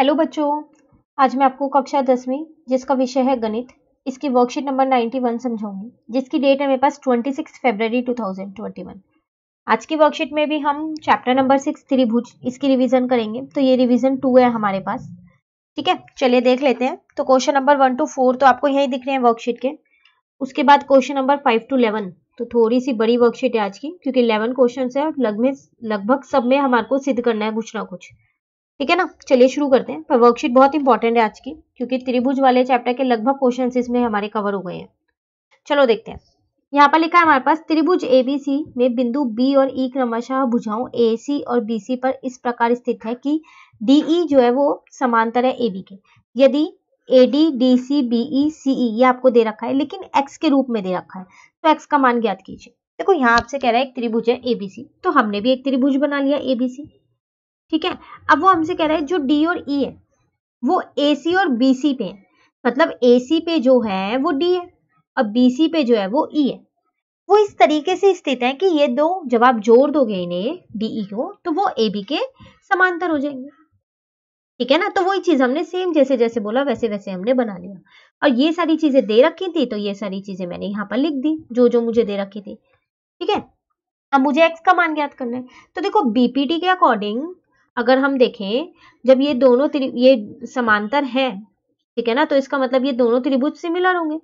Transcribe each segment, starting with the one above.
Hello बच्चों आज मैं आपको कक्षा दसवीं जिसका विषय है गणित इसकी वर्कशीट नंबर वन समझाऊंगी जिसकी डेट है मेरे पास थाउजेंड ट्वेंटी वन आज की वर्कशीट में भी हम चैप्टर नंबर सिक्स त्रिभुज इसकी रिवीजन करेंगे तो ये रिवीजन टू है हमारे पास ठीक है चलिए देख लेते हैं तो question number one two four तो आपको यही दिख रहे हैं वर्कशीट के उसके बाद question number five two eleven तो थोड़ी सी बड़ी वर्कशीट है आज की क्योंकि इलेवन क्वेश्चन है और लगभग लगभग सब में हमारे को सिद्ध करना है कुछ ना कुछ ठीक है ना चलिए शुरू करते हैं पर वर्कशीट बहुत इंपॉर्टेंट है आज की क्योंकि त्रिभुज वाले चैप्टर के लगभग क्वेश्चन इसमें हमारे कवर हो गए हैं चलो देखते हैं यहाँ पर लिखा है हमारे पास त्रिभुज एबीसी में बिंदु बी और ई e क्रमशः भुजाओं ए सी और बी सी पर इस प्रकार स्थित है कि डी ई e जो है वो समांतर है ए बी के यदि A D D C B E C E ये आपको दे रखा है लेकिन एक्स के रूप में दे रखा है तो एक्स का मान ज्ञात कीजिए देखो यहाँ आपसे कह रहा है एक त्रिभुज है एबीसी तो हमने भी एक त्रिभुज बना लिया सी ठीक है अब वो हमसे कह रहा है जो डी और ई e है वो ए सी और बी सी पे है मतलब ए सी पे जो है वो डी है और बी सी पे जो है वो ई e है वो इस तरीके से स्थित है कि ये दो जब आप जोड़ दोगे इन्हें डीई e को तो वो ए बी के समांतर हो जाएंगे ठीक है ना तो वही चीज हमने सेम जैसे जैसे बोला वैसे वैसे हमने बना लिया और ये सारी चीजें दे रखी थी तो ये सारी चीजें मैंने यहाँ पर लिख दी जो जो मुझे दे रखी थी ठीक है अब मुझे एक्स का मान ज्ञात करना है तो देखो बीपीटी के अकॉर्डिंग अगर हम देखें जब ये दोनों ये समांतर है ठीक है ना तो इसका मतलब ये दोनों त्रिभुज सिमिलर होंगे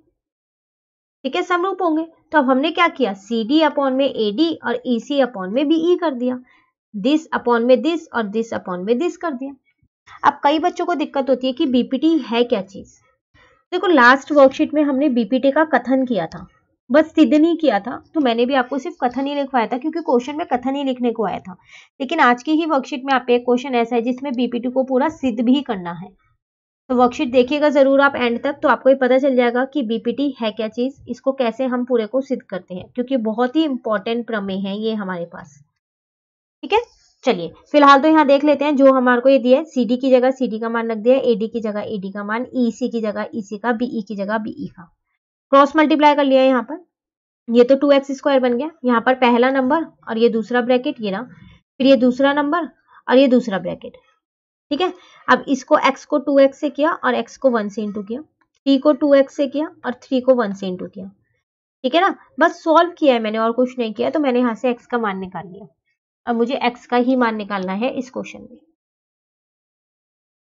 ठीक है समरूप होंगे तो अब हमने क्या किया सी डी अपॉन में ए डी और ई सी अपॉन में बी ई e कर दिया दिस अपॉन में दिस और दिस अपॉन में दिस कर दिया अब कई बच्चों को दिक्कत होती है कि बीपीटी है क्या चीज देखो लास्ट वर्कशीट में हमने बीपीटी का कथन किया था बस सिद्ध नहीं किया था तो मैंने भी आपको सिर्फ कथन ही लिखवाया था क्योंकि क्वेश्चन में कथन ही लिखने को आया था लेकिन आज की ही वर्कशीट में आप एक क्वेश्चन ऐसा है जिसमें बीपीटी को पूरा सिद्ध भी करना है तो वर्कशीट देखिएगा जरूर आप एंड तक तो आपको ये पता चल जाएगा कि बीपीटी है क्या चीज इसको कैसे हम पूरे को सिद्ध करते हैं क्योंकि बहुत ही इंपॉर्टेंट प्रमेय है ये हमारे पास ठीक है चलिए फिलहाल तो यहाँ देख लेते हैं जो हमारे को ये दिया है सीडी की जगह सीडी का मान रख दिया है एडी की जगह एडी का मान ईसी e की जगह ईसी e का बीई e की जगह बीई का क्रॉस मल्टीप्लाई कर लिया यहाँ पर ये तो टू एक्स स्क्वायर बन गया यहाँ पर पहला नंबर और ये दूसरा ब्रैकेट ये ना फिर ये दूसरा नंबर और ये दूसरा ब्रैकेट ठीक है अब इसको x को 2x से किया और x को वन से इंटू किया थ्री को 2x से किया और थ्री को वन से इंटू किया ठीक है ना बस सॉल्व किया है मैंने और कुछ नहीं किया तो मैंने यहाँ से एक्स का मान निकाल लिया अब मुझे एक्स का ही मान निकालना है इस क्वेश्चन में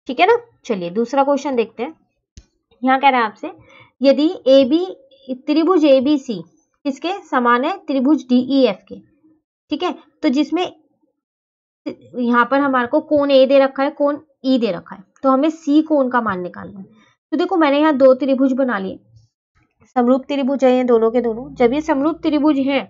ठीक है ना चलिए दूसरा क्वेश्चन देखते हैं यहाँ कह रहा है आपसे यदि ए बी त्रिभुज ए बी सी किसके समान है त्रिभुज डी ई एफ के ठीक है तो जिसमें यहाँ पर हमारे को कोण ए दे रखा है कौन ई e दे रखा है तो हमें सी कौन का मान निकालना है तो देखो मैंने यहाँ दो त्रिभुज बना लिए समरूप त्रिभुज है ये दोनों के दोनों जब ये समरूप त्रिभुज है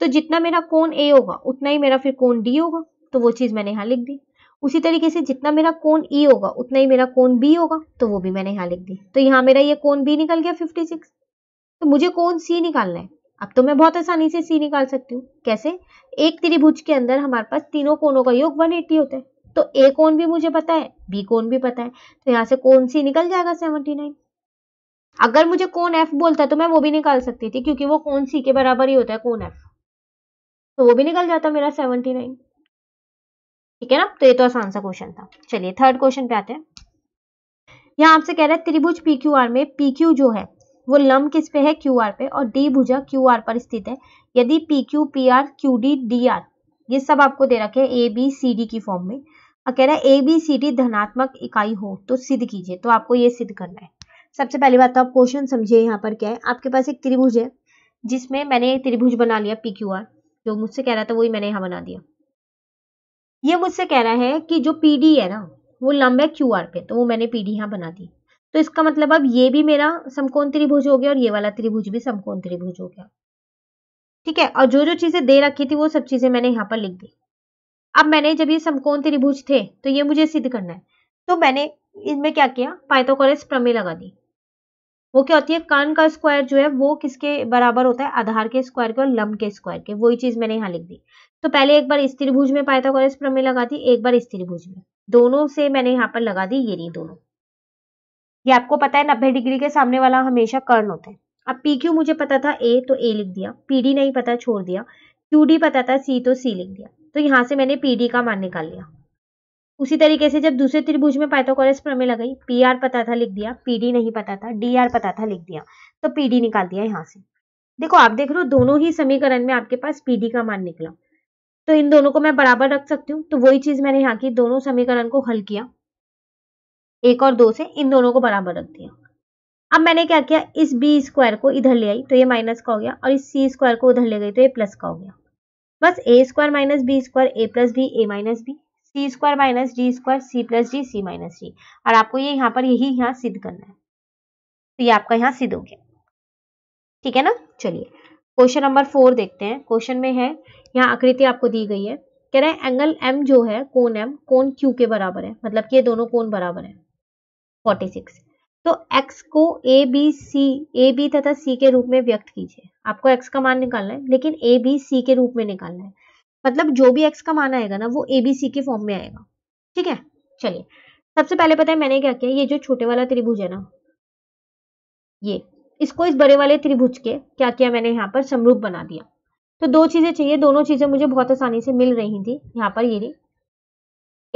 तो जितना मेरा कौन ए होगा उतना ही मेरा फिर कौन डी होगा तो वो चीज मैंने यहाँ लिख दी उसी तरीके से जितना मेरा कोन ई e होगा उतना ही मेरा कोन बी होगा तो वो भी मैंने यहाँ लिख दी तो यहाँ मेरा ये कोन बी निकल गया 56 तो मुझे कोन सी निकालना है अब तो मैं बहुत आसानी से सी निकाल सकती हूँ कैसे एक त्रिभुज के अंदर हमारे पास तीनों कोनों का योग 180 होता है तो ए कोन भी मुझे पता है बी कोन भी पता है तो यहाँ से कौन सी निकल जाएगा 79 अगर मुझे कौन एफ बोलता तो मैं वो भी निकाल सकती थी क्योंकि वो कौन सी के बराबर ही होता है कौन एफ तो वो भी निकल जाता मेरा सेवनटी नाइन ठीक है ना तो ये तो आसान सा क्वेश्चन था चलिए थर्ड क्वेश्चन पे आते हैं यहाँ आपसे कह रहे हैं त्रिभुज पी क्यू आर में पी क्यू जो है वो लम्ब किस पे है क्यू आर पे और डी भुजा क्यू आर पर स्थित है यदि P Q P R Q D D R ये सब आपको दे रखे ए बी सी डी की फॉर्म में और कह रहा है ए बी सी डी धनात्मक इकाई हो तो सिद्ध कीजिए तो आपको ये सिद्ध करना है सबसे पहली बात तो आप क्वेश्चन समझिए यहाँ पर क्या है आपके पास एक त्रिभुज है जिसमें मैंने त्रिभुज बना लिया पी क्यू आर जो मुझसे कह रहा था वही मैंने यहाँ बना दिया ये मुझसे कह रहा है कि जो पीडी है ना वो लंब है क्यू आर पे तो वो मैंने पीडी यहाँ बना दी तो इसका मतलब अब ये भी मेरा समकोण त्रिभुज हो गया और ये वाला त्रिभुज भी समकोण त्रिभुज हो गया ठीक है और जो जो चीजें दे रखी थी वो सब चीजें मैंने यहाँ पर लिख दी अब मैंने जब ये समकोण त्रिभुज थे तो ये मुझे सिद्ध करना है तो मैंने इनमें क्या किया पाइथागोरस प्रमेय लगा दी वो क्या होती है कान का स्क्वायर जो है वो किसके बराबर होता है आधार के स्क्वायर के और लंब के स्क्वायर के वही चीज मैंने यहाँ लिख दी तो पहले एक बार स्त्रिभुज में पाइथागोरस प्रमेय में लगा दी एक बार स्त्रिभुज में दोनों से मैंने यहाँ पर लगा दी ये नहीं दोनों ये आपको पता है नब्बे डिग्री के सामने वाला हमेशा कर्ण होता है अब पी क्यू मुझे पता था ए तो ए लिख दिया पी डी नहीं पता छोड़ दिया क्यू डी पता था सी तो सी लिख दिया तो यहाँ से मैंने पी डी का मान निकाल लिया उसी तरीके से जब दूसरे त्रिभुज में पाइथागोरस प्रमेय लगाई पी आर पता था लिख दिया पी डी नहीं पता था डी आर पता था लिख दिया तो पी डी निकाल दिया यहाँ से देखो आप देख रहे हो दोनों ही समीकरण में आपके पास पी डी का मान निकला तो इन दोनों को मैं बराबर रख सकती हूँ तो वही चीज मैंने यहाँ की दोनों समीकरण को हल किया एक और दो से इन दोनों को बराबर रख दिया अब मैंने क्या किया इस बी स्क्वायर को इधर ले आई तो ये माइनस का हो गया और इस सी स्क्वायर को उधर ले गई तो ये प्लस का हो गया बस A square minus B square A plus B A minus B C square minus D square C plus D C minus D और आपको ये यहाँ पर यही यहाँ सिद्ध करना है तो ये आपका यहाँ सिद्ध हो गया ठीक है ना चलिए क्वेश्चन नंबर फोर देखते हैं क्वेश्चन में है यहाँ आकृति आपको दी गई है कह रहे हैं एंगल एम जो है कोन एम कोन क्यू के बराबर है मतलब कि ये दोनों कोन बराबर है 46 तो एक्स को ए बी सी ए बी तथा सी के रूप में व्यक्त कीजिए आपको एक्स का मान निकालना है लेकिन ए बी सी के रूप में निकालना है मतलब जो भी एक्स का मान आएगा ना वो ए बी सी के फॉर्म में आएगा ठीक है चलिए सबसे पहले पता है मैंने क्या किया ये जो छोटे वाला त्रिभुज है ना ये इसको इस बड़े वाले त्रिभुज के क्या किया मैंने यहाँ पर समरूप बना दिया तो दो चीजें चाहिए दोनों चीजें मुझे बहुत आसानी से मिल रही थी यहाँ पर ये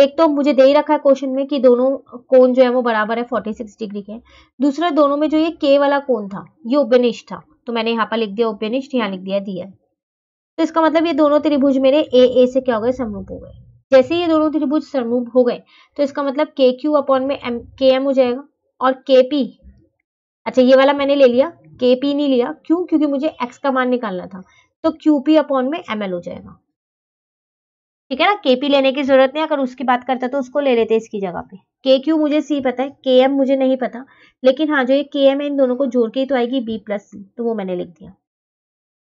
एक तो मुझे दे ही रखा है क्वेश्चन में कि दोनों कोण जो है वो बराबर है 46 डिग्री के दूसरा दोनों में जो ये के वाला कोण था ये उपनिष्ठ था तो मैंने यहाँ पर लिख दिया उपनिष्ठ यहाँ लिख दिया दिया तो इसका मतलब ये दोनों त्रिभुज मेरे ए ए से क्या हो गए समरूप हो गए जैसे ये दोनों त्रिभुज समरूप हो गए तो इसका मतलब के क्यू अपॉन में एम के एम हो जाएगा और के पी अच्छा ये वाला मैंने ले लिया के पी नहीं लिया क्यों क्योंकि मुझे एक्स का मान निकालना था तो क्यू पी अपॉन में एम एल हो जाएगा ठीक है ना के पी लेने की जरूरत नहीं अगर उसकी बात करता तो उसको ले लेते इसकी जगह पे के क्यू मुझे सी पता है के एम मुझे नहीं पता लेकिन हाँ जो ये के एम है इन दोनों को जोड़ के ही तो आएगी बी प्लस सी तो वो मैंने लिख दिया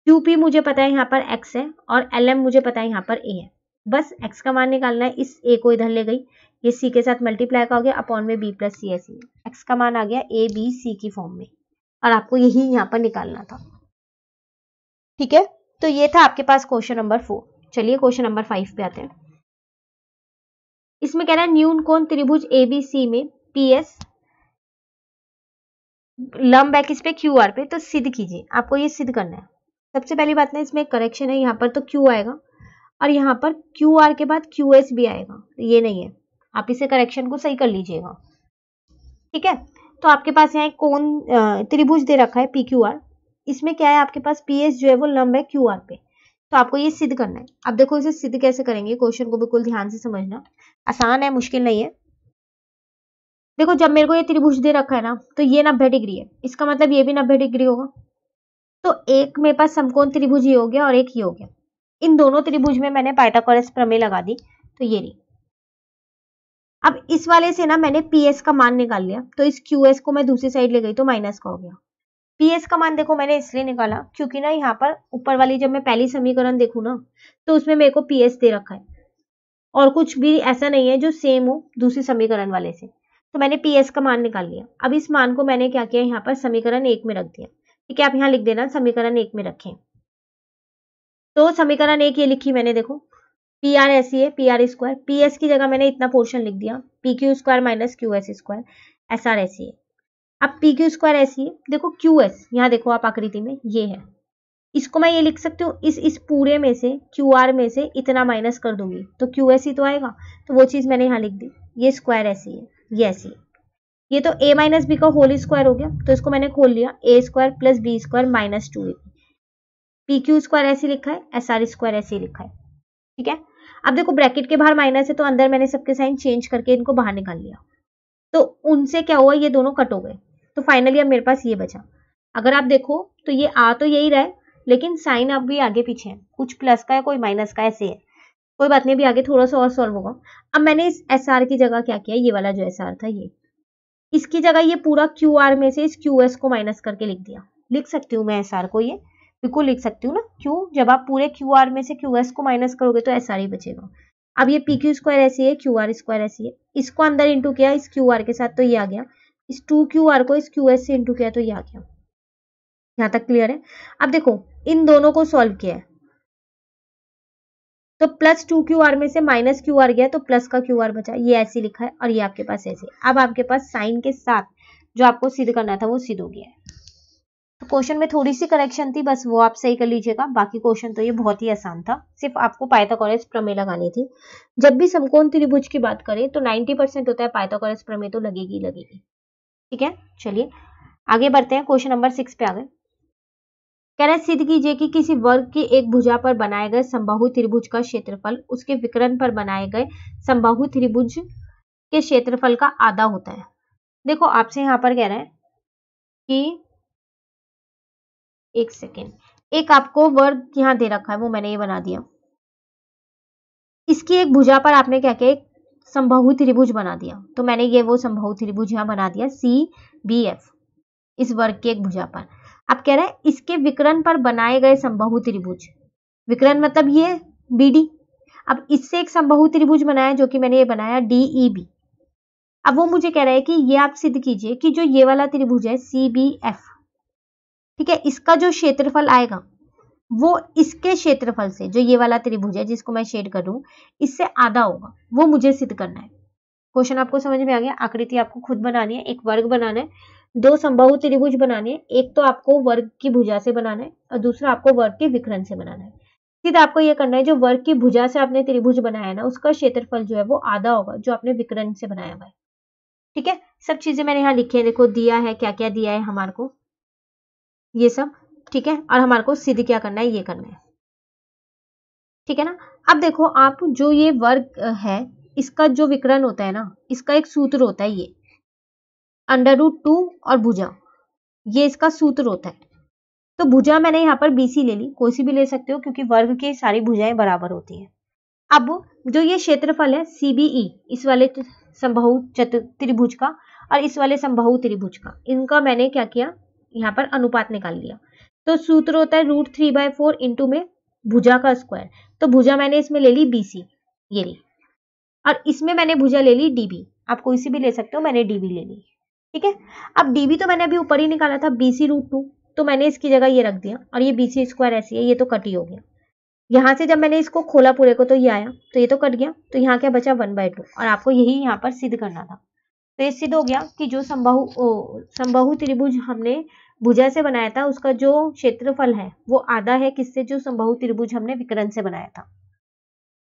टू पी मुझे पता है यहाँ पर एक्स है और एल एम मुझे पता है यहाँ पर ए है बस एक्स का मान निकालना है इस ए को इधर ले गई ये सी के साथ मल्टीप्लाई का हो गया अपॉन में B plus C S C X का मान आ गया ए बी सी की फॉर्म में और आपको यही यहाँ पर निकालना था ठीक है तो ये था आपके पास क्वेश्चन नंबर फोर चलिए क्वेश्चन नंबर फाइव पे आते हैं इसमें कह रहा है न्यून कोण त्रिभुज ए बी सी में पी एस लंब है किस पे क्यू आर पे तो सिद्ध कीजिए आपको ये सिद्ध करना है सबसे पहली बात ना इसमें करेक्शन है यहाँ पर तो क्यू आएगा और यहाँ पर क्यू आर के बाद क्यू एस भी आएगा ये नहीं है आप इसे करेक्शन को सही कर लीजिएगा ठीक है तो आपके पास यहाँ कौन त्रिभुज दे रखा है पी क्यू आर इसमें क्या है आपके पास पी एस जो है वो लंब है क्यू आर पे तो आपको ये सिद्ध करना है अब देखो इसे सिद्ध कैसे करेंगे क्वेश्चन को बिल्कुल ध्यान से समझना आसान है मुश्किल नहीं है देखो जब मेरे को ये त्रिभुज दे रखा है ना तो ये नब्बे डिग्री है इसका मतलब ये भी नब्बे डिग्री होगा तो एक मेरे पास समकोण त्रिभुज ये हो गया और एक ये हो गया इन दोनों त्रिभुज में मैंने पाइटागोरस प्रमेय लगा दी तो ये नहीं अब इस वाले से ना मैंने पीएस का मान निकाल लिया तो इस एस को मैं दूसरी साइड ले गई तो माइनस का हो गया पीएस का मान देखो मैंने इसलिए निकाला क्योंकि ना यहाँ पर ऊपर वाली जब मैं पहली समीकरण देखू ना तो उसमें मेरे को पीएस दे रखा है और कुछ भी ऐसा नहीं है जो सेम हो दूसरी समीकरण वाले से तो मैंने पीएस का मान निकाल लिया अब इस मान को मैंने क्या किया यहाँ पर समीकरण एक में रख दिया ठीक है आप यहाँ लिख देना समीकरण एक में रखें तो समीकरण एक ये लिखी मैंने देखो पी आर ऐसी है P R square P S की जगह मैंने इतना पोर्शन लिख दिया P Q square minus Q S square S R ऐसी है अब पी क्यू स्क्वायर ऐसी है देखो क्यू एस यहाँ देखो आप आकृति में ये है इसको मैं ये लिख सकती हूँ इस इस पूरे में से क्यू आर में से इतना माइनस कर दूंगी तो क्यू एस ही तो आएगा तो वो चीज़ मैंने यहाँ लिख दी ये स्क्वायर ऐसी है ये ऐसी है e ये तो a माइनस बी का होल स्क्वायर हो गया तो इसको मैंने खोल लिया A square plus B square minus two A P Q square ऐसे लिखा है एस आर स्क्वायर ऐसे लिखा है ठीक है अब देखो ब्रैकेट के बाहर माइनस है तो अंदर मैंने सबके साइन चेंज करके इनको बाहर निकाल लिया तो उनसे क्या हुआ ये दोनों कट हो गए तो फाइनली अब मेरे पास ये बचा अगर आप देखो तो ये आ तो यही रहा है लेकिन साइन अब भी आगे पीछे है कुछ प्लस का है कोई माइनस का ऐसे है कोई बात नहीं भी आगे थोड़ा सा और सॉल्व होगा अब मैंने इस एस आर की जगह क्या किया ये वाला जो एस आर था ये इसकी जगह ये पूरा क्यू आर में से इस क्यू एस को माइनस करके लिख दिया लिख सकती हूँ मैं एस आर को ये बिल्कुल लिख सकती हूँ ना क्यू जब आप पूरे क्यू आर में से क्यू एस को माइनस करोगे तो एस आर ही बचेगा अब ये पी क्यू स्क्वायर ऐसी है क्यू आर स्क्वायर ऐसी है इसको अंदर इंटू किया इस क्यू आर के साथ तो ये आ गया इस टू क्यू आर को इस क्यू एस से इंटू किया तो ये आ गया यहाँ तक क्लियर है अब देखो इन दोनों को सॉल्व किया है तो प्लस टू क्यू आर में से माइनस क्यू आर गया तो प्लस का क्यू आर बचा ये ऐसे लिखा है और ये आपके पास ऐसे अब आपके पास साइन के साथ जो आपको सिद्ध करना था वो सिद्ध हो गया है तो क्वेश्चन में थोड़ी सी करेक्शन थी बस वो आप सही कर लीजिएगा बाकी क्वेश्चन तो ये बहुत ही आसान था सिर्फ आपको पाइथागोरस प्रमेय लगानी थी जब भी समकोण त्रिभुज की बात करें तो 90 परसेंट होता है पाइथागोरस प्रमेय तो लगेगी लगेगी ठीक है चलिए आगे बढ़ते हैं क्वेश्चन नंबर सिक्स पे आ गए कह रहे सिद्ध कीजिए कि किसी वर्ग की एक भुजा पर बनाए गए संबाहु त्रिभुज का क्षेत्रफल उसके विकरण पर बनाए गए संबाहु त्रिभुज के क्षेत्रफल का आधा होता है देखो आपसे यहाँ पर कह रहे हैं कि एक सेकेंड एक आपको वर्ग यहाँ दे रखा है वो मैंने ये बना दिया इसकी एक भुजा पर आपने क्या किया एक त्रिभुज बना दिया तो मैंने ये वो संभव त्रिभुज यहाँ बना दिया सी बी एफ इस वर्ग की एक भुजा पर आप कह रहे हैं इसके विकरण पर बनाए गए संबहु त्रिभुज विकरण मतलब ये बी डी अब इससे एक संबहु त्रिभुज बनाया जो कि मैंने ये बनाया डी ई बी अब वो मुझे कह रहा है कि ये आप सिद्ध कीजिए कि जो ये वाला त्रिभुज है सी बी एफ ठीक है इसका जो क्षेत्रफल आएगा वो इसके क्षेत्रफल से जो ये वाला त्रिभुज है जिसको मैं शेड करूं इससे आधा होगा वो मुझे सिद्ध करना है क्वेश्चन आपको समझ में आ गया आकृति आपको खुद बनानी है एक वर्ग बनाना है दो संभव त्रिभुज बनाने एक तो आपको वर्ग की भुजा से बनाना है और दूसरा आपको वर्ग के विकरण से बनाना है सीधा आपको ये करना है जो वर्ग की भुजा से आपने त्रिभुज बनाया है ना उसका क्षेत्रफल जो है वो आधा होगा जो आपने विकरण से बनाया हुआ है ठीक है सब चीजें मैंने यहाँ लिखी है देखो दिया है क्या क्या दिया है हमारे को ये सब ठीक है और हमारे को सिद्ध क्या करना है ये करना है ठीक है ना अब देखो आप जो ये वर्ग है इसका जो विकरण होता है ना इसका एक सूत्र होता है ये अंडर रूट टू और भुजा ये इसका सूत्र होता है तो भुजा मैंने यहाँ पर बीसी ले ली कोई सी भी ले सकते हो क्योंकि वर्ग की सारी भुजाएं बराबर होती हैं अब जो ये क्षेत्रफल है सीबीई इस वाले संभव त्रिभुज का और इस वाले संभव त्रिभुज का इनका मैंने क्या किया यहाँ पर अनुपात निकाल लिया तो सूत्र होता है root three by four into में भुजा का स्क्वायर तो भुजा मैंने इसमें ले ली बीसी ये ली और इसमें मैंने भुजा ले ली डीबी आप कोई सी भी ले सकते हो मैंने डीबी ले ली ठीक है अब डीबी तो मैंने अभी ऊपर ही निकाला था बीसी रूट टू तो मैंने इसकी जगह ये रख दिया और ये बीसी स्क्वायर ऐसी है ये तो कट ही हो गया यहाँ से जब मैंने इसको खोला पूरे को तो ये आया तो ये तो कट गया तो यहाँ क्या बचा वन बाय टू और आपको यही यहाँ पर सिद्ध करना था तो ये सिद्ध हो गया कि जो संबाहु संबाहु त्रिभुज हमने भुजा से बनाया था उसका जो क्षेत्रफल है वो आधा है किससे जो संबाहु त्रिभुज हमने विकरण से बनाया था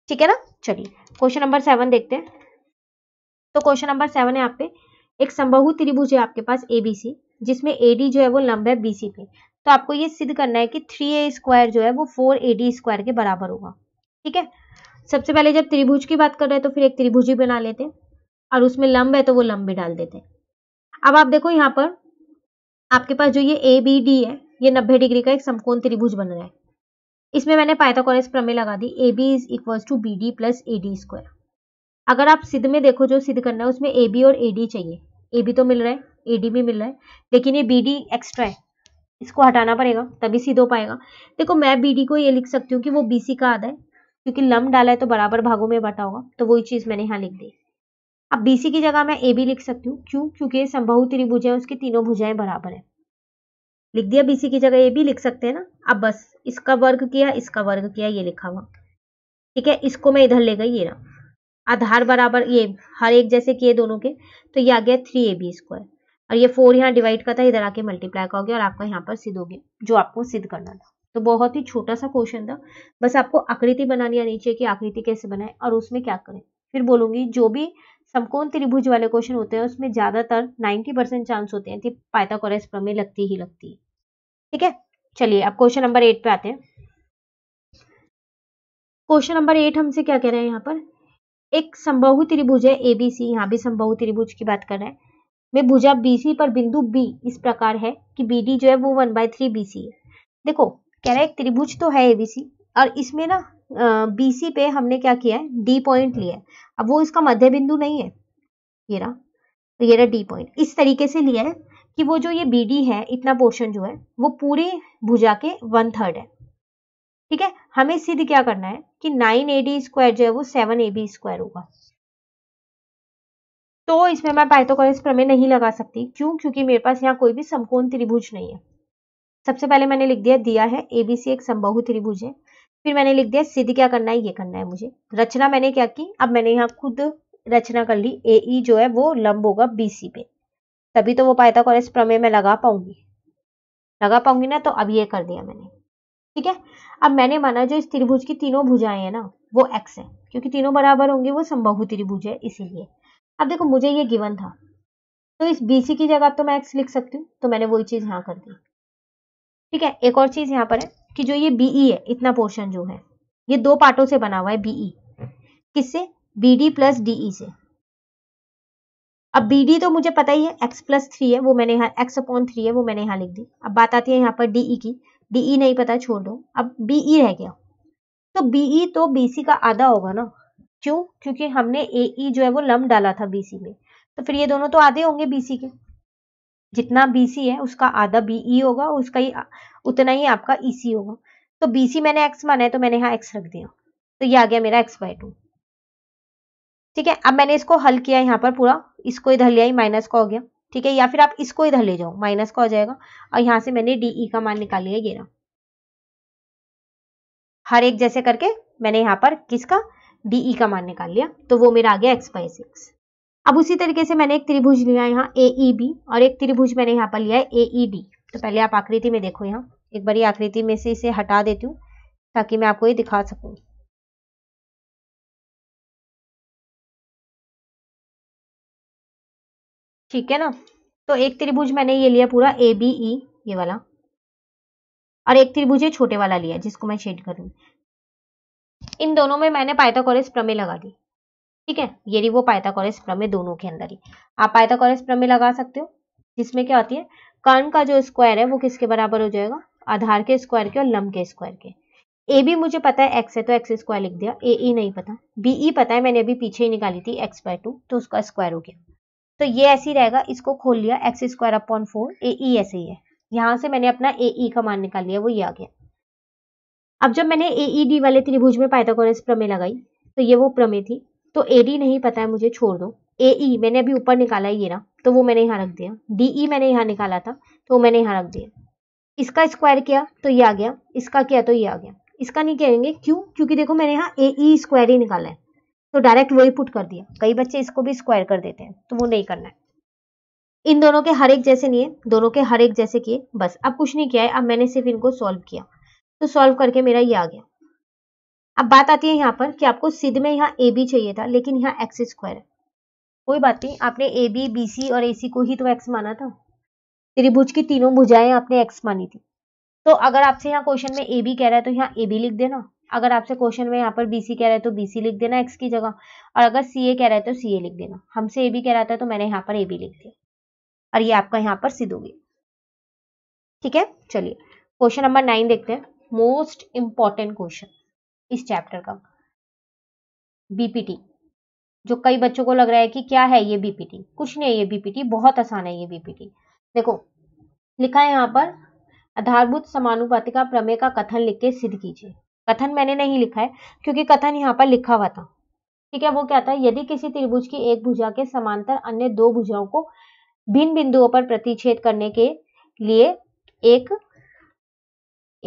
ठीक है ना चलिए क्वेश्चन नंबर सेवन देखते हैं तो क्वेश्चन नंबर सेवन है आप पे एक संबहु त्रिभुज है आपके पास एबीसी जिसमें एडी जो है वो लंब है सी पे तो आपको ये सिद्ध करना है कि थ्री ए स्क्वायर जो है वो फोर ए डी स्क्वायर के बराबर होगा ठीक है सबसे पहले जब त्रिभुज की बात कर रहे हैं तो फिर एक त्रिभुज ही बना लेते हैं और उसमें लंब है तो वो लंब भी डाल देते हैं अब आप देखो यहाँ पर आपके पास जो ये ए बी डी है ये नब्बे डिग्री का एक समकोण त्रिभुज बन रहा है इसमें मैंने पाइथागोरस प्रमेय लगा दी A B is equal to B D plus A D square अगर आप सिद्ध में देखो जो सिद्ध करना है उसमें ए बी और ए डी चाहिए ए भी तो मिल रहा है ए डी भी मिल रहा है लेकिन ये बी डी एक्स्ट्रा है इसको हटाना पड़ेगा तभी सी दो पाएगा देखो मैं बी डी को ये लिख सकती हूँ कि वो बी सी का आधा है क्योंकि लम डाला है तो बराबर भागों में बटा होगा तो वही चीज़ मैंने यहाँ लिख दी अब बी सी की जगह मैं ए बी लिख सकती हूँ क्यों क्योंकि ये संभव त्रिभुज है उसकी तीनों भुजाएं बराबर है लिख दिया बीसी की जगह ए भी लिख सकते हैं ना अब बस इसका वर्ग किया इसका वर्ग किया ये लिखा हुआ ठीक है इसको मैं इधर ले गई ये ना आधार बराबर ये हर एक जैसे किए दोनों के तो ये आ गया थ्री ए बी स्क्वायर और ये फोर यहाँ डिवाइड करता है इधर आके मल्टीप्लाई करोगे और आपका यहाँ पर सिद्ध हो गया जो आपको सिद्ध करना था तो बहुत ही छोटा सा क्वेश्चन था बस आपको आकृति बनानी आनी चाहिए कि आकृति कैसे बनाए और उसमें क्या करें फिर बोलूंगी जो भी समकोण त्रिभुज वाले क्वेश्चन होते हैं उसमें ज्यादातर नाइन्टी परसेंट चांस होते हैं कि पाइथागोरस प्रमेय लगती ही लगती है ठीक है चलिए अब क्वेश्चन नंबर एट पे आते हैं क्वेश्चन नंबर एट हमसे क्या कह रहे हैं यहाँ पर एक संभव त्रिभुज है एबीसी यहाँ भी संभव त्रिभुज की बात कर रहे हैं मैं भुजा बीसी पर बिंदु बी इस प्रकार है कि बीडी जो है वो वन बाय थ्री बी है देखो कह रहा है एक त्रिभुज तो है एबीसी और इसमें ना बीसी पे हमने क्या किया है डी पॉइंट लिया है अब वो इसका मध्य बिंदु नहीं है ये रहा तो ये रहा डी पॉइंट इस तरीके से लिया है कि वो जो ये बी डी है इतना पोर्शन जो है वो पूरी भुजा के वन थर्ड है ठीक है हमें सिद्ध क्या करना है कि नाइन ए डी स्क्वायर जो है वो सेवन ए बी स्क्वायर होगा तो इसमें मैं पाइथागोरस प्रमेय नहीं लगा सकती क्यों क्योंकि मेरे पास यहाँ कोई भी समकोण त्रिभुज नहीं है सबसे पहले मैंने लिख दिया दिया है एबीसी एक समबाहु त्रिभुज है फिर मैंने लिख दिया सिद्ध क्या करना है ये करना है मुझे रचना मैंने क्या की अब मैंने यहाँ खुद रचना कर ली ए ई e जो है वो लंब होगा बीसी पे तभी तो वो पाइथागोरस प्रमेय में लगा पाऊंगी लगा पाऊंगी ना तो अब ये कर दिया मैंने ठीक है अब मैंने माना जो इस त्रिभुज की तीनों भुजाएं है ना वो एक्स है क्योंकि तीनों बराबर होंगे वो संभव त्रिभुज है इसीलिए अब देखो मुझे ये गिवन था तो इस बीसी की जगह तो मैं एक्स लिख सकती हूँ तो मैंने वही चीज यहाँ कर दी ठीक है एक और चीज यहाँ पर है कि जो ये बीई e है इतना पोर्शन जो है ये दो पार्टों से बना हुआ है बीई e। किससे बी डी प्लस डीई से अब बी डी तो मुझे पता ही है एक्स प्लस थ्री है वो मैंने यहाँ एक्स अपॉन थ्री है वो मैंने यहाँ लिख दी अब बात आती है यहाँ पर डीई e की डीई e नहीं पता छोड़ दो अब बीई e रह गया तो बीई e तो बी सी का आधा होगा ना क्यों क्योंकि हमने ए ई जो है वो लम डाला था बीसी में तो फिर ये दोनों तो आधे होंगे बी सी के जितना बी सी है उसका आधा बीई होगा उसका ही उतना ही आपका ई सी होगा तो बी सी मैंने एक्स माना है तो मैंने यहाँ एक्स रख दिया तो ये आ गया मेरा एक्स बाय टू ठीक है अब मैंने इसको हल किया यहाँ पर पूरा इसको इधर लिया माइनस का हो गया ठीक है या फिर आप इसको इधर ले जाओ माइनस का हो जाएगा और यहां से मैंने डीई e का मान निकाल लिया ये ना हर एक जैसे करके मैंने यहाँ पर किसका डीई e का मान निकाल लिया तो वो मेरा आ गया एक्स बाई सिक्स अब उसी तरीके से मैंने एक त्रिभुज लिया यहाँ ए ई बी और एक त्रिभुज मैंने यहाँ पर लिया है ए ई डी तो पहले आप आकृति में देखो यहाँ एक बड़ी आकृति में से इसे हटा देती हूँ ताकि मैं आपको ये दिखा सकूँ ठीक है ना तो एक त्रिभुज मैंने ये लिया पूरा ए बी ई ये वाला और एक त्रिभुज छोटे वाला लिया जिसको मैं शेड करूंगी इन दोनों में मैंने कॉलेज प्रमे लगा दी ठीक है ये वो वो कॉलेज प्रमे दोनों के अंदर ही आप पायता कॉलेज प्रमे लगा सकते हो जिसमें क्या होती है कर्ण का जो स्क्वायर है वो किसके बराबर हो जाएगा आधार के स्क्वायर के और लम्ब के स्क्वायर के ए भी मुझे पता है एक्स है तो एक्स स्क्वायर लिख दिया ए ई e नहीं पता बी ई e पता है मैंने अभी पीछे ही निकाली थी एक्स बाय टू तो उसका स्क्वायर हो गया तो ये ऐसे ही रहेगा इसको खोल लिया X square upon four A E ऐसे ही है यहां से मैंने अपना ए ई e का मान निकाल लिया वो ये आ गया अब जब मैंने ए ई डी वाले त्रिभुज में पाइथागोरस प्रमेय लगाई तो ये वो प्रमेय थी तो ए डी नहीं पता है मुझे छोड़ दो ए ई e, मैंने अभी ऊपर निकाला ये ना तो वो मैंने यहाँ रख दिया डी ई e मैंने यहाँ निकाला था तो मैंने यहाँ रख दिया इसका स्क्वायर किया तो ये आ गया इसका किया तो ये आ गया इसका नहीं कहेंगे क्यों क्योंकि देखो मैंने यहाँ ए ई स्क्वायर ही निकाला है तो डायरेक्ट वही पुट कर दिया कई बच्चे इसको भी स्क्वायर कर देते हैं तो वो नहीं करना है इन दोनों के हर एक जैसे नहीं है दोनों के हर एक जैसे किए बस अब कुछ नहीं किया है अब मैंने सिर्फ इनको सॉल्व किया तो सॉल्व करके मेरा ये आ गया अब बात आती है यहाँ पर कि आपको सिद्ध में यहाँ ए बी चाहिए था लेकिन यहाँ एक्स स्क्वायर है कोई बात नहीं आपने ए बी बी सी और ए सी को ही तो एक्स माना था त्रिभुज की तीनों भुजाएं आपने एक्स मानी थी तो अगर आपसे यहाँ क्वेश्चन में ए बी कह रहा है तो यहाँ ए बी लिख देना अगर आपसे क्वेश्चन में यहाँ पर बी सी कह रहा है तो बी सी लिख देना एक्स की जगह और अगर सी ए कह रहा है तो सी ए लिख देना हमसे ए बी कह रहा था तो मैंने यहाँ पर ए बी लिख दिया और ये आपका यहाँ पर सिद्ध हो गया ठीक है चलिए क्वेश्चन नंबर नाइन देखते हैं मोस्ट इंपॉर्टेंट क्वेश्चन इस चैप्टर का बीपीटी जो कई बच्चों को लग रहा है कि क्या है ये बीपीटी कुछ नहीं है ये बीपीटी बहुत आसान है ये बीपीटी देखो लिखा है यहाँ पर आधारभूत समानुपातिका प्रमेय का कथन लिख के सिद्ध कीजिए कथन मैंने नहीं लिखा है क्योंकि कथन यहाँ पर लिखा हुआ था ठीक है वो क्या था यदि किसी त्रिभुज की एक भुजा के समांतर अन्य दो भुजाओं को भिन्न बिंदुओं पर प्रतिच्छेद करने के लिए एक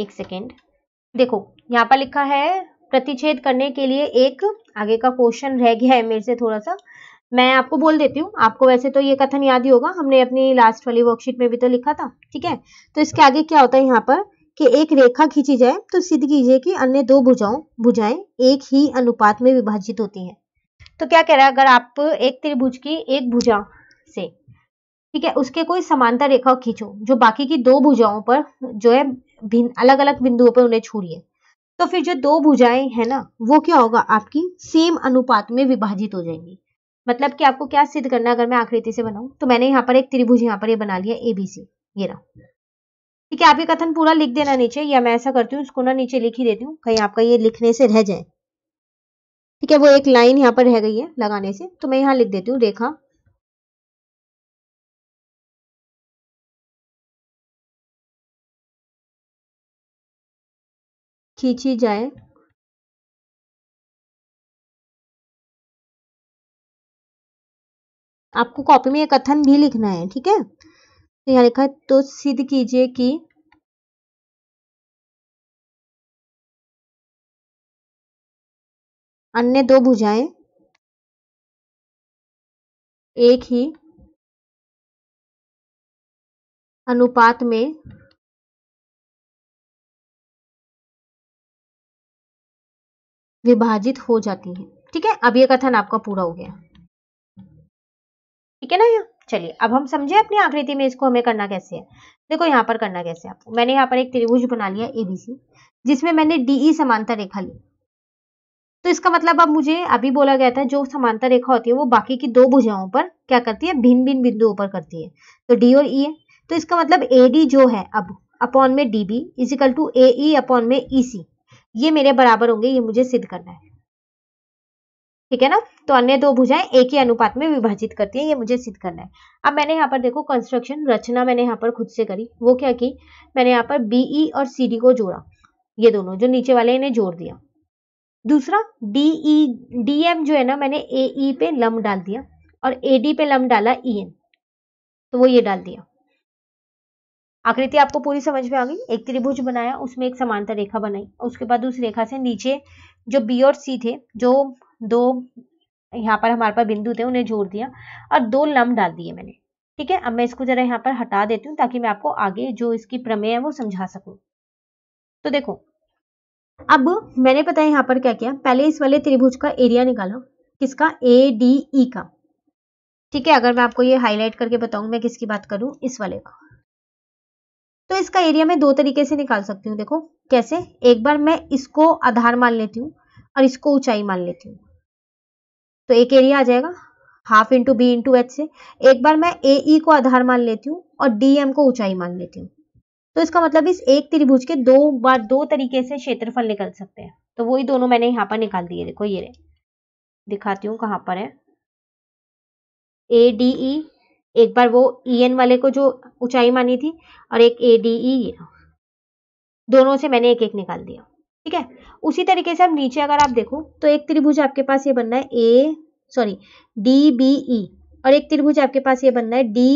एक सेकेंड देखो यहाँ पर लिखा है प्रतिच्छेद करने के लिए एक आगे का क्वेश्चन रह गया है मेरे से थोड़ा सा मैं आपको बोल देती हूँ आपको वैसे तो ये कथन याद ही होगा हमने अपनी लास्ट वाली वर्कशीट में भी तो लिखा था ठीक है तो इसके आगे क्या होता है यहाँ पर कि एक रेखा खींची जाए तो सिद्ध कीजिए कि अन्य दो भुजाओं भुजाएं एक ही अनुपात में विभाजित होती हैं तो क्या कह रहा है अगर आप एक त्रिभुज की एक भुजा से ठीक है उसके कोई समांतर रेखा खींचो जो बाकी की दो भुजाओं पर जो है भिन्न अलग अलग बिंदुओं पर उन्हें छोड़िए तो फिर जो दो भुजाएं हैं ना वो क्या होगा आपकी सेम अनुपात में विभाजित हो जाएंगी मतलब कि आपको क्या सिद्ध करना है अगर मैं आकृति से बनाऊं तो मैंने यहाँ पर एक त्रिभुज यहाँ पर ये यह बना लिया एबीसी ये ना ठीक है आप ये कथन पूरा लिख देना नीचे या मैं ऐसा करती हूँ इसको ना नीचे लिख ही देती हूँ कहीं आपका ये लिखने से रह जाए ठीक है वो एक लाइन यहाँ पर रह गई है लगाने से तो मैं यहाँ लिख देती हूँ रेखा खींची जाए आपको कॉपी में ये कथन भी लिखना है ठीक है यहाँ लिखा है तो सिद्ध कीजिए कि अन्य दो भुजाएं एक ही अनुपात में विभाजित हो जाती हैं ठीक है अब यह कथन आपका पूरा हो गया ठीक है ना यहाँ चलिए अब हम समझे अपनी आकृति में इसको हमें करना कैसे है देखो यहाँ पर करना कैसे आपको मैंने यहाँ पर एक त्रिभुज बना लिया एबीसी जिसमें मैंने डीई e समांतर रेखा ली तो इसका मतलब अब मुझे अभी बोला गया था जो समांतर रेखा होती है वो बाकी की दो भुजाओं पर क्या करती है भिन्न भिन्न बिंदुओं पर करती है तो डी और ई e है तो इसका मतलब ए डी जो है अब अपॉन में D B is equal to A E upon में ई e सी ये मेरे बराबर होंगे ये मुझे सिद्ध करना है ठीक है ना तो अन्य दो भुजाएं एक ही अनुपात में विभाजित करती है ये मुझे सिद्ध करना है अब मैंने यहाँ पर देखो कंस्ट्रक्शन रचना मैंने यहाँ पर खुद से करी वो क्या की मैंने यहाँ पर बीई e और सी को जोड़ा ये दोनों जो नीचे वाले इन्हें जोड़ दिया दूसरा डीई एम e, जो है ना मैंने ए e पे लम डाल दिया और ए पे लम डाला ई एन तो वो ये डाल दिया आकृति आपको पूरी समझ में आ गई एक त्रिभुज बनाया उसमें एक समांतर रेखा बनाई उसके बाद उस रेखा से नीचे जो बी और सी थे जो दो यहाँ पर हमारे पास बिंदु थे उन्हें जोड़ दिया और दो लम डाल दिए मैंने ठीक है अब मैं इसको ज़रा यहाँ पर हटा देती हूँ ताकि मैं आपको आगे जो इसकी प्रमेय है वो समझा सकूँ तो देखो अब मैंने पता है यहाँ पर क्या किया पहले इस वाले त्रिभुज का एरिया निकाला किसका ए डी ई का ठीक है अगर मैं आपको ये हाईलाइट करके बताऊं मैं किसकी बात करूं इस वाले का तो इसका एरिया मैं दो तरीके से निकाल सकती हूँ देखो कैसे एक बार मैं इसको आधार मान लेती हूँ और इसको ऊंचाई मान लेती हूँ तो एक एरिया आ जाएगा half into B into H से एक बार मैं ए ई e को आधार मान लेती हूँ और डी एम को ऊंचाई मान लेती हूँ तो इसका मतलब इस एक त्रिभुज के दो बार दो तरीके से क्षेत्रफल निकल सकते हैं तो वही दोनों मैंने यहाँ पर निकाल दिए देखो ये दिखाती हूँ कहाँ पर है ए डी ई एक बार वो ई e एन वाले को जो ऊंचाई मानी थी और एक ए डी ई दोनों से मैंने एक एक निकाल दिया ठीक है उसी तरीके से हम नीचे अगर आप देखो तो एक त्रिभुज आपके पास ये बनना है A sorry D B E और एक त्रिभुज आपके पास ये बनना है डी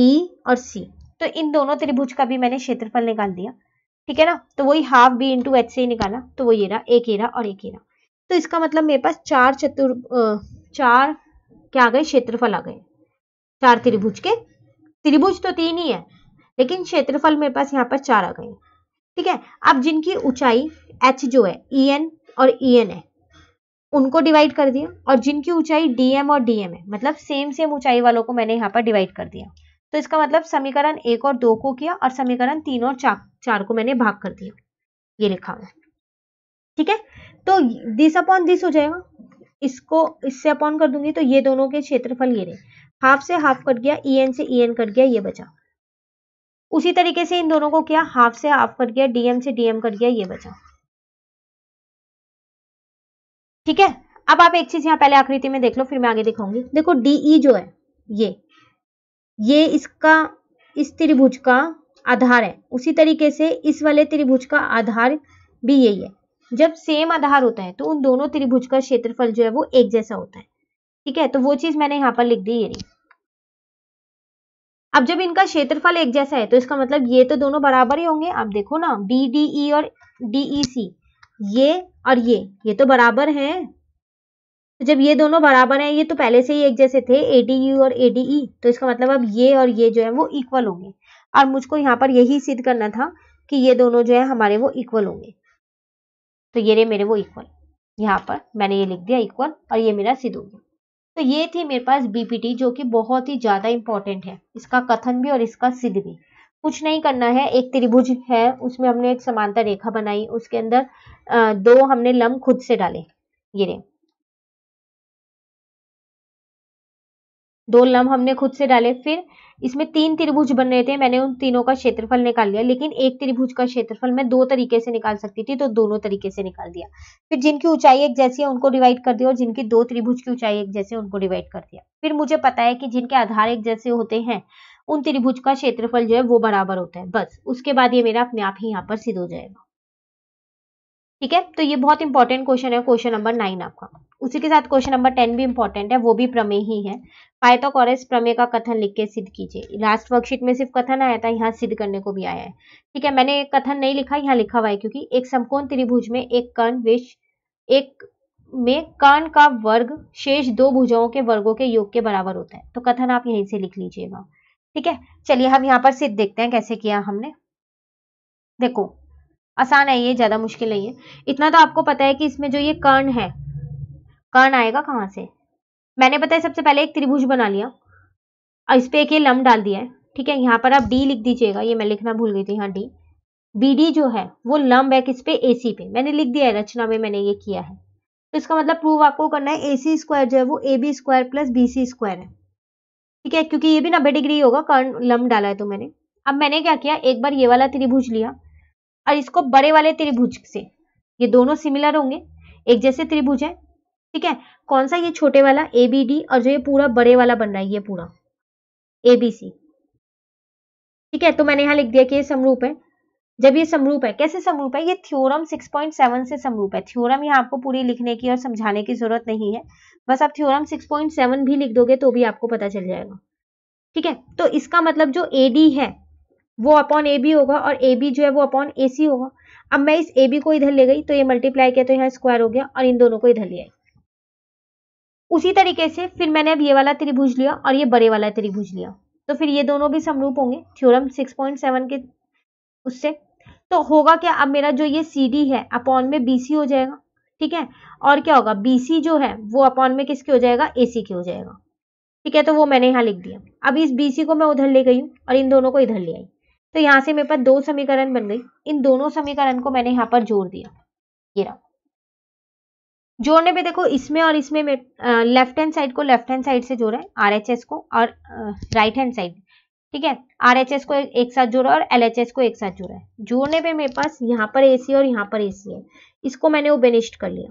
ई e और सी तो इन दोनों त्रिभुज का भी मैंने क्षेत्रफल निकाल दिया ठीक है ना तो वही हाफ बी इंटू एच से ही निकाला तो वो ये रहा एक ये रहा और एक ये रहा तो इसका मतलब मेरे पास चार चतुर चार क्या आ गए क्षेत्रफल आ गए चार त्रिभुज के त्रिभुज तो तीन ही है लेकिन क्षेत्रफल मेरे पास यहाँ पर चार आ गए ठीक है अब जिनकी ऊंचाई एच जो है ई e एन और ई e एन है उनको डिवाइड कर दिया और जिनकी ऊंचाई डीएम और डीएम है मतलब सेम सेम ऊंचाई वालों को मैंने यहाँ पर डिवाइड कर दिया तो इसका मतलब समीकरण एक और दो को किया और समीकरण तीन और चार चार को मैंने भाग कर दिया ये लिखा हुआ ठीक है तो दिस अपॉन दिस हो जाएगा इसको इससे अपॉन कर दूंगी तो ये दोनों के क्षेत्रफल ये रहे हाफ से हाफ कट गया ई e एन से ई एन कट गया ये बचा उसी तरीके से इन दोनों को क्या हाफ से हाफ कर गया डीएम से डीएम कर गया ये बचा ठीक है अब आप एक चीज यहाँ पहले आकृति में देख लो फिर मैं आगे दिखाऊंगी देखो डीई जो है ये ये इसका इस त्रिभुज का आधार है उसी तरीके से इस वाले त्रिभुज का आधार भी यही है जब सेम आधार होता है तो उन दोनों त्रिभुज का क्षेत्रफल जो है वो एक जैसा होता है ठीक है तो वो चीज मैंने यहाँ पर लिख दी ये नहीं अब जब इनका क्षेत्रफल एक जैसा है तो इसका मतलब ये तो दोनों बराबर ही होंगे आप देखो ना बी डी ई और डीई सी e, ये और ये ये तो बराबर है तो जब ये दोनों बराबर हैं ये तो पहले से ही एक जैसे थे ए डी यू और ए डी ई तो इसका मतलब अब ये और ये जो है वो इक्वल होंगे और मुझको यहाँ पर यही सिद्ध करना था कि ये दोनों जो है हमारे वो इक्वल होंगे तो ये रहे मेरे वो इक्वल यहाँ पर मैंने ये लिख दिया इक्वल और ये मेरा सिद्ध हो गया तो ये थी मेरे पास बीपीटी जो कि बहुत ही ज़्यादा इंपॉर्टेंट है इसका कथन भी और इसका सिद्ध भी कुछ नहीं करना है एक त्रिभुज है उसमें हमने एक समानता रेखा बनाई उसके अंदर दो हमने लम्ब खुद से डाले ये रहे दो लम हमने खुद से डाले फिर इसमें तीन त्रिभुज बन रहे थे मैंने उन तीनों का क्षेत्रफल निकाल लिया लेकिन एक त्रिभुज का क्षेत्रफल मैं दो तरीके से निकाल सकती थी तो दोनों तरीके से निकाल दिया फिर जिनकी ऊंचाई एक जैसी है उनको डिवाइड कर दिया और जिनकी दो त्रिभुज की ऊंचाई एक जैसे उनको डिवाइड कर दिया फिर मुझे पता है कि जिनके आधार एक जैसे होते हैं उन त्रिभुज का क्षेत्रफल जो है वो बराबर होता है बस उसके बाद ये मेरा अपने आप ही यहाँ पर सिद्ध हो जाएगा ठीक है तो ये बहुत इंपॉर्टेंट क्वेश्चन है क्वेश्चन नंबर नाइन आपका उसी के साथ क्वेश्चन नंबर टेन भी इंपॉर्टेंट है वो भी प्रमेय ही है पाइथागोरस प्रमेय का कथन लिख के सिद्ध कीजिए लास्ट वर्कशीट में सिर्फ कथन आया था यहाँ सिद्ध करने को भी आया है ठीक है मैंने कथन नहीं लिखा यहाँ लिखा हुआ है क्योंकि एक समकोण त्रिभुज में एक कर्ण विश एक में कर्ण का वर्ग शेष दो भुजाओं के वर्गों के योग के बराबर होता है तो कथन आप यहीं से लिख लीजिएगा ठीक है चलिए हम यहाँ पर सिद्ध देखते हैं कैसे किया हमने देखो आसान है ये ज्यादा मुश्किल नहीं है इतना तो आपको पता है कि इसमें जो ये कर्ण है कर्ण आएगा कहाँ से मैंने बताया सबसे पहले एक त्रिभुज बना लिया और इस पर एक ये डाल दिया है ठीक है यहाँ पर आप डी लिख दीजिएगा ये मैं लिखना भूल गई थी यहाँ डी बी जो है वो लम्ब है किस पे ए सी पे मैंने लिख दिया है रचना में मैंने ये किया है तो इसका मतलब प्रूव आपको करना है ए सी स्क्वायर जो है वो A B square plus B C square है ठीक है क्योंकि ये भी नब्बे डिग्री होगा कर्ण लम्ब डाला है तो मैंने अब मैंने क्या किया एक बार ये वाला त्रिभुज लिया और इसको बड़े वाले त्रिभुज से ये दोनों सिमिलर होंगे एक जैसे त्रिभुज है ठीक है कौन सा ये छोटे वाला ए बी डी और जो ये पूरा बड़े वाला बन रहा है ये पूरा ए बी सी ठीक है तो मैंने यहां लिख दिया कि ये समरूप है जब ये समरूप है कैसे समरूप है ये थ्योरम 6.7 से समरूप है थ्योरम यहाँ आपको पूरी लिखने की और समझाने की जरूरत नहीं है बस आप थ्योरम 6.7 भी लिख दोगे तो भी आपको पता चल जाएगा ठीक है तो इसका मतलब जो ए डी है वो अपॉन ए बी होगा और ए बी जो है वो अपॉन ए सी होगा अब मैं इस ए बी को इधर ले गई तो ये मल्टीप्लाई किया तो यहाँ स्क्वायर हो गया और इन दोनों को इधर ले आई उसी तरीके से फिर मैंने अब ये वाला त्रिभुज लिया और ये बड़े वाला त्रिभुज लिया तो फिर ये दोनों भी समरूप होंगे थ्योरम 6.7 के उससे तो होगा क्या अब मेरा जो ये सी डी है अपॉन में बी हो जाएगा ठीक है और क्या होगा बी जो है वो अपॉन में किसके हो जाएगा ए के हो जाएगा ठीक है तो वो मैंने यहाँ लिख दिया अब इस बी सी को मैं उधर ले गई हूँ और इन दोनों को इधर ले आई तो यहाँ से मेरे पास दो समीकरण बन गई इन दोनों समीकरण को मैंने यहाँ पर जोड़ दिया ये रहा जोड़ने पे देखो इसमें और इसमें लेफ्ट हैंड साइड को लेफ्ट हैंड साइड से जोड़ा है एस को और राइट हैंड साइड ठीक है एस को एक साथ जोड़ा और एस को एक साथ जोड़ा है जोड़ने पे मेरे पास यहाँ पर एसी और यहाँ पर एसी है इसको मैंने वो बेनिस्ट कर लिया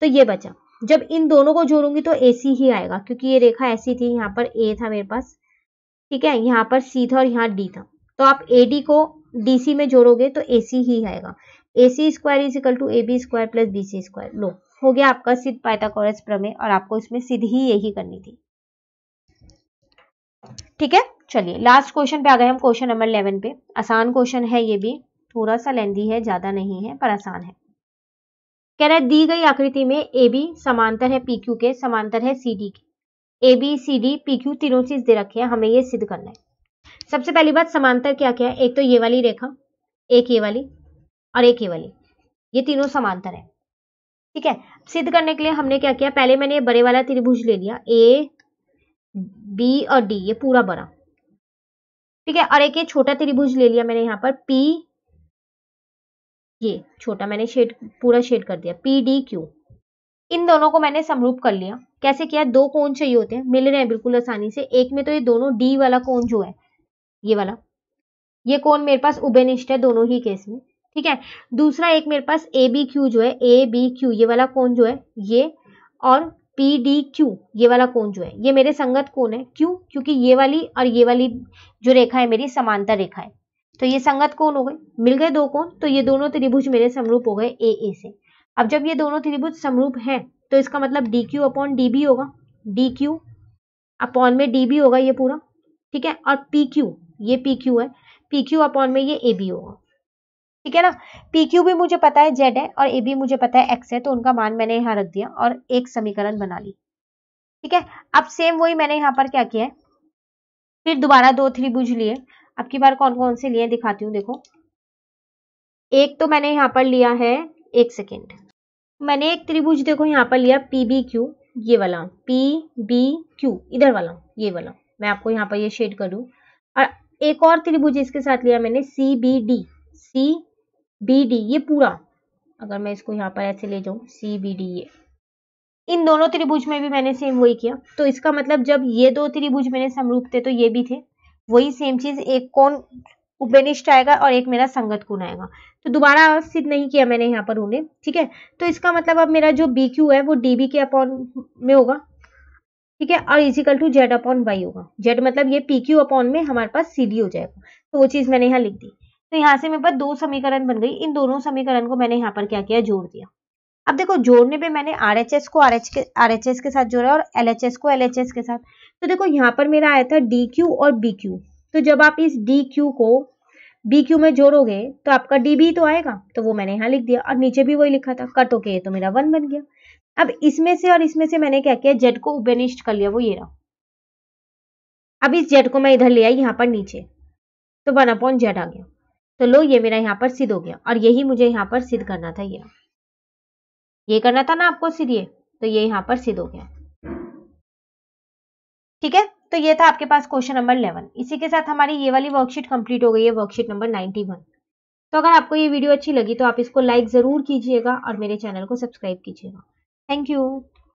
तो ये बचा जब इन दोनों को जोड़ूंगी तो एसी ही आएगा क्योंकि ये रेखा ऐसी थी यहाँ पर ए था मेरे पास ठीक है यहाँ पर सी था और यहाँ डी था तो आप ए डी को डी सी में जोड़ोगे तो ए सी ही आएगा A C square is equal to A B square plus B C square लो हो गया आपका सिद्ध पाइथागोरस प्रमेय और आपको इसमें सिद्ध ही यही करनी थी ठीक है चलिए लास्ट क्वेश्चन पे आ गए हम क्वेश्चन नंबर इलेवन पे आसान क्वेश्चन है ये भी थोड़ा सा लेंदी है ज्यादा नहीं है पर आसान है कह रहा है दी गई आकृति में ए बी समांतर है पी क्यू के समांतर है सी डी के A B C D P Q तीनों चीज दे रखी है हमें ये सिद्ध करना है सबसे पहली बात समांतर क्या क्या है एक तो ये वाली रेखा एक ये वाली और एक ये वाली ये तीनों समांतर है ठीक है सिद्ध करने के लिए हमने क्या किया पहले मैंने ये बड़े वाला त्रिभुज ले लिया ए बी और डी ये पूरा बड़ा ठीक है और एक ये छोटा त्रिभुज ले लिया मैंने यहाँ पर पी ये छोटा मैंने शेड पूरा शेड कर दिया पी डी क्यू इन दोनों को मैंने समरूप कर लिया कैसे किया दो कोण चाहिए होते हैं मिल रहे हैं बिल्कुल आसानी से एक में तो ये दोनों डी वाला कोण जो है ये वाला ये कोण मेरे पास उभयनिष्ठ है दोनों ही केस में ठीक है दूसरा एक मेरे पास ए बी क्यू जो है ए बी क्यू ये वाला कौन जो है ये और पी डी क्यू ये वाला कौन जो है ये मेरे संगत कौन है क्यों क्योंकि ये वाली और ये वाली जो रेखा है मेरी समानता रेखा है तो ये संगत कौन हो गए मिल गए दो कौन तो ये दोनों त्रिभुज मेरे समरूप हो गए ए ए से अब जब ये दोनों त्रिभुज समरूप हैं तो इसका मतलब D Q upon D B होगा डी क्यू अपॉन में डी बी होगा ये पूरा ठीक है और पी क्यू ये पी क्यू है पी क्यू अपॉन में ये ए बी होगा ठीक है ना पी क्यू भी मुझे पता है जेड है और ए बी मुझे पता है एक्स है तो उनका मान मैंने यहाँ रख दिया और एक समीकरण बना ली ठीक है अब सेम वही मैंने यहाँ पर क्या किया है फिर दोबारा दो त्रिभुज लिए अब की बार कौन कौन से लिए दिखाती हूँ देखो एक तो मैंने यहाँ पर लिया है एक सेकेंड मैंने एक त्रिभुज देखो यहाँ पर लिया पी बी क्यू ये वाला पी बी क्यू इधर वाला ये वाला मैं आपको यहाँ पर ये शेड करूँ और एक और त्रिभुज इसके साथ लिया मैंने C B D C B D ये पूरा अगर मैं इसको यहाँ पर ऐसे ले जाऊँ सी बी डी ये इन दोनों त्रिभुज में भी मैंने सेम वही किया तो इसका मतलब जब ये दो त्रिभुज मेरे समरूप थे तो ये भी थे वही सेम चीज एक कौन उपनिष्ठ आएगा और एक मेरा संगत कौन आएगा तो दोबारा सिद्ध नहीं किया मैंने यहाँ पर उन्हें ठीक है तो इसका मतलब अब मेरा जो बी क्यू है वो डी बी के अपॉन में होगा ठीक है और is equal to Z upon Y होगा जेड मतलब ये पी क्यू अपॉन में हमारे पास सी डी हो जाएगा तो वो चीज़ मैंने यहाँ लिख दी तो यहाँ से मेरे पास दो समीकरण बन गई इन दोनों समीकरण को मैंने यहाँ पर क्या किया जोड़ दिया अब देखो जोड़ने पे मैंने आर एच एस को आर एच के आर एच एस के साथ जोड़ा और एल एच एस को एल एच एस के साथ तो देखो यहाँ पर मेरा आया था डी क्यू और बी क्यू तो जब आप इस डी क्यू को बी क्यू में जोड़ोगे तो आपका डी बी तो आएगा तो वो मैंने यहाँ लिख दिया और नीचे भी वही लिखा था कट ओके तो मेरा वन बन गया अब इसमें से और इसमें से मैंने क्या किया जेड को उपनिष्ठ कर लिया वो ये रहा अब इस जेड को मैं इधर ले आई यहाँ पर नीचे तो वन अपॉन जेड आ गया तो लो ये मेरा यहाँ पर सिद्ध हो गया और यही मुझे यहाँ पर सिद्ध करना था ये ये करना था ना आपको सिद्ध ये तो ये यहाँ पर सिद्ध हो गया ठीक है तो ये था आपके पास क्वेश्चन नंबर इलेवन इसी के साथ हमारी ये वाली वर्कशीट कंप्लीट हो गई है वर्कशीट नंबर नाइनटी वन तो अगर आपको ये वीडियो अच्छी लगी तो आप इसको लाइक ज़रूर कीजिएगा और मेरे चैनल को सब्सक्राइब कीजिएगा थैंक यू